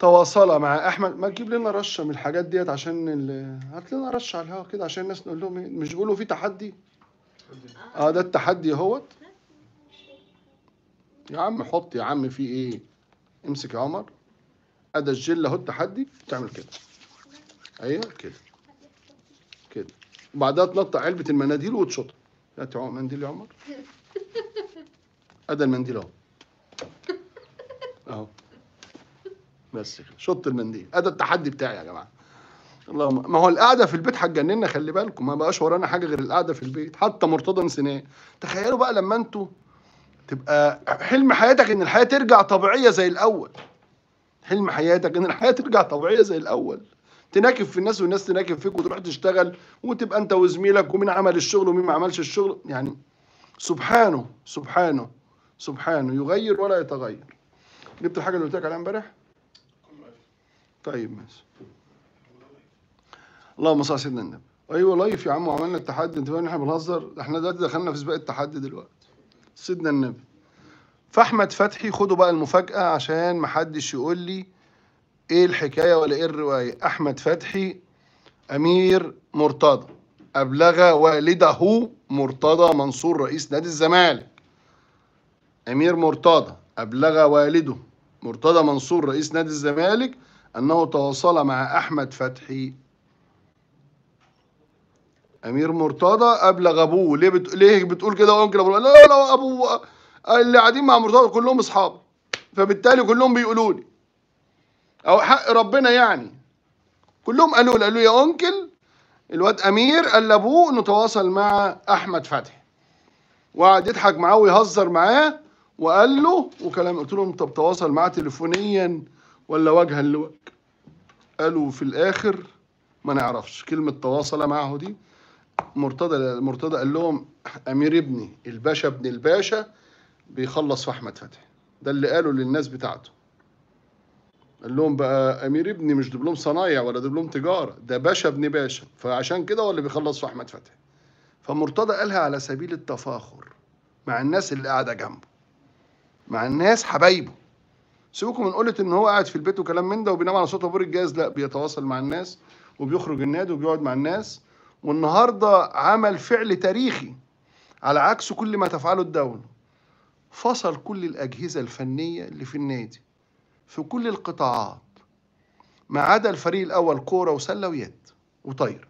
تواصل مع احمد ما تجيب لنا رشه من الحاجات ديت عشان ال... هات لنا رشه على الهوا كده عشان الناس نقول لهم إيه، مش بيقولوا في تحدي اه ده التحدي اهوت يا عم حط يا عم في ايه امسك يا عمر ادى الجل اهو التحدي تعمل كده ايوه كده كده وبعدها تنطق علبه المناديل وتشطها هات يا منديل يا عمر ادى المنديل اهو بس كده شط المنديل ده التحدي بتاعي يا جماعه اللهم ما هو القعده في البيت هتجننا خلي بالكم ما بقاش ورانا حاجه غير القعده في البيت حتى مرتضى نسيناه تخيلوا بقى لما انتوا تبقى حلم حياتك ان الحياه ترجع طبيعيه زي الاول حلم حياتك ان الحياه ترجع طبيعيه زي الاول تناكب في الناس والناس تناكب فيك وتروح تشتغل وتبقى انت وزميلك ومين عمل الشغل ومين ما عملش الشغل يعني سبحانه سبحانه سبحانه يغير ولا يتغير جبت الحاجه اللي قلت لك عليها امبارح طيب ماشي اللهم صل على سيدنا النبي ايوه لايف يا عم وعملنا التحدي انت فاهم احنا بنهزر احنا دلوقتي دخلنا في سباق التحدي دلوقتي سيدنا النبي فاحمد فتحي خدوا بقى المفاجاه عشان محدش يقول لي ايه الحكايه ولا ايه الروايه احمد فتحي امير مرتضى ابلغ والده مرتضى منصور رئيس نادي الزمالك امير مرتضى ابلغ والده مرتضى منصور رئيس نادي الزمالك أنه تواصل مع أحمد فتحي أمير مرتضى أبلغ أبوه ليه بت... ليه بتقول كده أنكل أبوه لا لا لا أبوه اللي قاعدين مع مرتضى كلهم أصحابي فبالتالي كلهم بيقولوا لي أو حق ربنا يعني كلهم قالوا لي قالوا يا أنكل الواد أمير قال لأبوه إنه تواصل مع أحمد فتحي وقعد يضحك معاه ويهزر معاه وقال له وكلام قلت لهم طب تواصل معاه تليفونيا ولا وجها لوجه قالوا في الاخر ما نعرفش كلمه تواصل معه دي مرتضى مرتضى قال لهم امير ابني الباشا ابن الباشا بيخلص في احمد فتحي ده اللي قاله للناس بتاعته قال لهم بقى امير ابني مش دبلوم صنايع ولا دبلوم تجاره ده باشا ابن باشا فعشان كده هو اللي بيخلص في احمد فتحي فمرتضى قالها على سبيل التفاخر مع الناس اللي قاعده جنبه مع الناس حبايبه سيبكم من قله ان هو قاعد في البيت وكلام من ده وبينام على صوت طابور الجاز لا بيتواصل مع الناس وبيخرج النادي وبيقعد مع الناس والنهارده عمل فعل تاريخي على عكس كل ما تفعله الدوله فصل كل الاجهزه الفنيه اللي في النادي في كل القطاعات ما عدا الفريق الاول كوره وسله ويد وطايره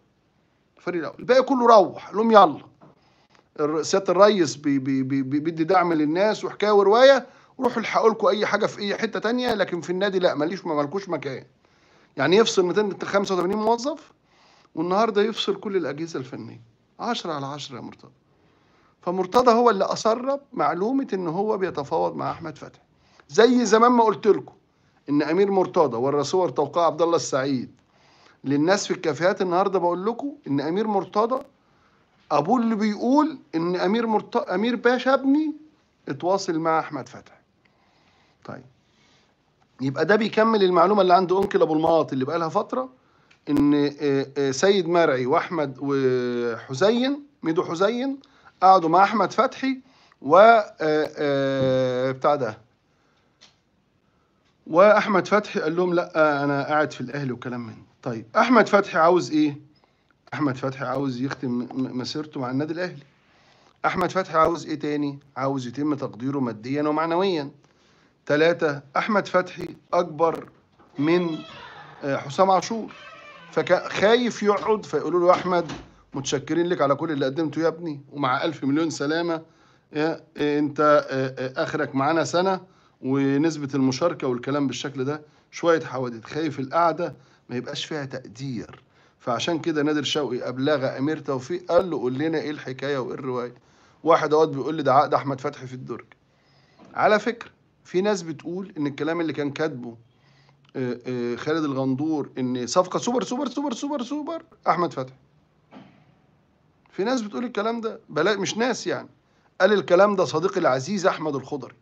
الفريق الاول الباقي كله روح قال لهم يلا سياده الريس بيدي بي بي بي دعم للناس وحكايه وروايه روحوا الحقوا لكم اي حاجه في اي حته تانية لكن في النادي لا ماليش ما مالكوش مكان يعني يفصل 285 موظف والنهارده يفصل كل الاجهزه الفنيه 10 على 10 يا مرتضى فمرتضى هو اللي اسرب معلومه ان هو بيتفاوض مع احمد فتحي زي زمان ما قلت لكم ان امير مرتضى ورى صور توقيع عبد الله السعيد للناس في الكافيهات النهارده بقول لكم ان امير مرتضى ابوه اللي بيقول ان امير مرت... امير باشا ابني اتواصل مع احمد فتحي طيب يبقى ده بيكمل المعلومه اللي عند انكل ابو الماط اللي بقالها فتره ان سيد مرعي واحمد وحزين ميدو حزين قعدوا مع احمد فتحي و بتاع ده واحمد فتحي قال لهم لا انا قاعد في الاهلي وكلام من طيب احمد فتحي عاوز ايه احمد فتحي عاوز يختم مسيرته مع النادي الاهلي احمد فتحي عاوز ايه تاني عاوز يتم تقديره ماديا ومعنويا ثلاثة أحمد فتحي أكبر من آه، حسام عاشور فخايف يقعد فيقولوا له أحمد متشكرين لك على كل اللي قدمته يا ابني ومع ألف مليون سلامة آه، أنت آه، آخرك معانا سنة ونسبة المشاركة والكلام بالشكل ده شوية حوادث خايف القعدة ما يبقاش فيها تقدير فعشان كده نادر شوقي أبلغ أمير توفيق قال له قول لنا إيه الحكاية وإيه الرواية واحد أوقات بيقول لي ده عقد أحمد فتحي في الدرج على فكرة في ناس بتقول ان الكلام اللي كان كاتبه آه، آه، خالد الغندور ان صفقه سوبر سوبر سوبر سوبر سوبر احمد فتحي في ناس بتقول الكلام ده بلا مش ناس يعني قال الكلام ده صديقي العزيز احمد الخضري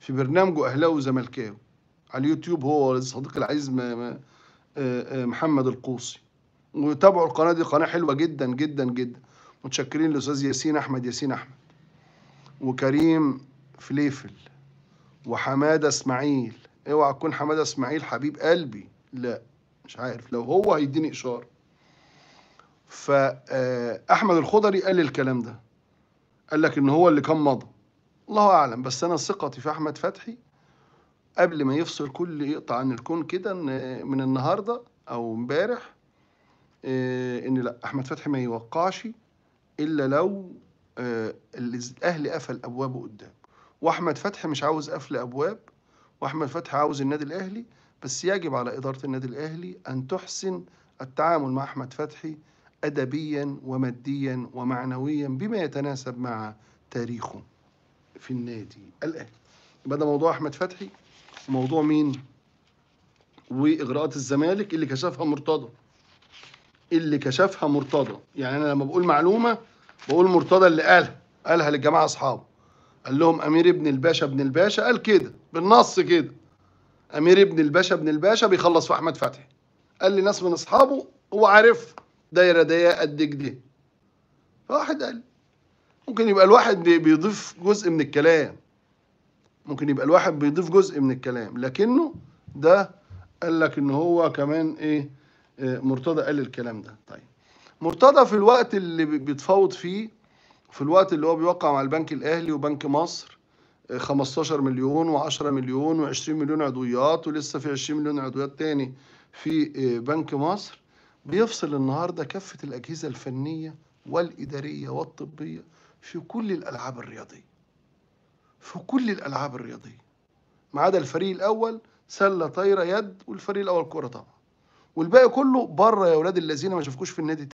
في برنامجه اهلاوي وزملكاوي على اليوتيوب هو صديقي العزيز آه، محمد القوصي وتابعوا القناه دي قناه حلوه جدا جدا جدا متشكرين للاستاذ ياسين احمد ياسين احمد وكريم فليفل وحماده اسماعيل اوعى تكون حماده اسماعيل حبيب قلبي لا مش عارف لو هو هيديني اشاره فاحمد آه، الخضري قال الكلام ده قال لك ان هو اللي كان مضى الله اعلم بس انا ثقتي في احمد فتحي قبل ما يفصل كل يقطع عن الكون كده آه، من النهارده او امبارح آه، ان لا احمد فتحي ما يوقعش الا لو الاهل قفل ابوابه قدامه واحمد فتحي مش عاوز قفل ابواب واحمد فتحي عاوز النادي الاهلي بس يجب على اداره النادي الاهلي ان تحسن التعامل مع احمد فتحي ادبيا وماديا ومعنويا بما يتناسب مع تاريخه في النادي الاهلي يبقى ده موضوع احمد فتحي وموضوع مين واغراءات الزمالك اللي كشفها مرتضى اللي كشفها مرتضى يعني انا لما بقول معلومه بقول مرتضى اللي قالها قالها للجماعه اصحابه قال لهم امير ابن الباشا ابن الباشا قال كده بالنص كده امير ابن الباشا ابن الباشا بيخلص في احمد فتحي قال لي ناس من اصحابه هو عارف دايره دي قد كده فواحد قال ممكن يبقى الواحد بيضيف جزء من الكلام ممكن يبقى الواحد بيضيف جزء من الكلام لكنه ده قال لك ان هو كمان ايه آه، مرتضى قال الكلام ده طيب مرتضى في الوقت اللي بيتفاوض فيه في الوقت اللي هو بيوقع مع البنك الأهلي وبنك مصر 15 آه، مليون و10 مليون و20 مليون عضويات ولسه في 20 مليون عضويات تاني في آه، بنك مصر بيفصل النهارده كافة الأجهزة الفنية والإدارية والطبية في كل الألعاب الرياضية في كل الألعاب الرياضية ما عدا الفريق الأول سلة طايرة يد والفريق الأول كرة طبعا والباقي كله بره يا اولاد الذين ما شافكوش في النادي